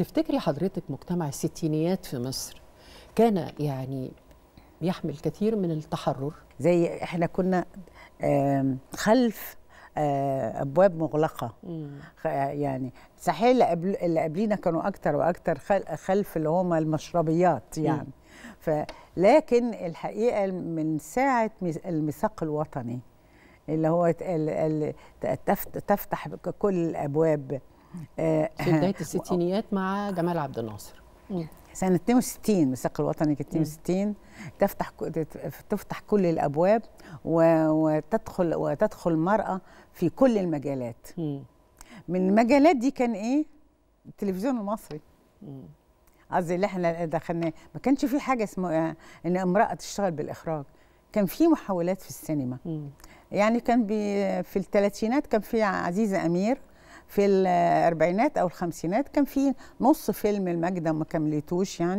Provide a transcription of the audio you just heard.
تفتكري حضرتك مجتمع الستينيات في مصر كان يعني يحمل كثير من التحرر زي احنا كنا خلف آه، ابواب مغلقه آه، يعني صحيح اللي قبلينا كانوا اكتر واكتر خلف اللي هما المشربيات يعني ف لكن الحقيقه من ساعه الميثاق الوطني اللي هو تفتح كل الابواب آه، في بدايه آه، الستينيات مع جمال عبد الناصر سنه 62 الميثاق الوطني 62 تفتح تفتح كل الابواب وتدخل وتدخل المراه في كل المجالات من المجالات دي كان ايه التلفزيون المصري قصدي اللي احنا دخلناه ما كانش في حاجه اسمها إيه؟ ان امراه تشتغل بالاخراج كان في محاولات في السينما يعني كان في الثلاثينات كان في عزيزه امير في الاربعينات او الخمسينات كان في نص فيلم الماجده ما كملتوش يعني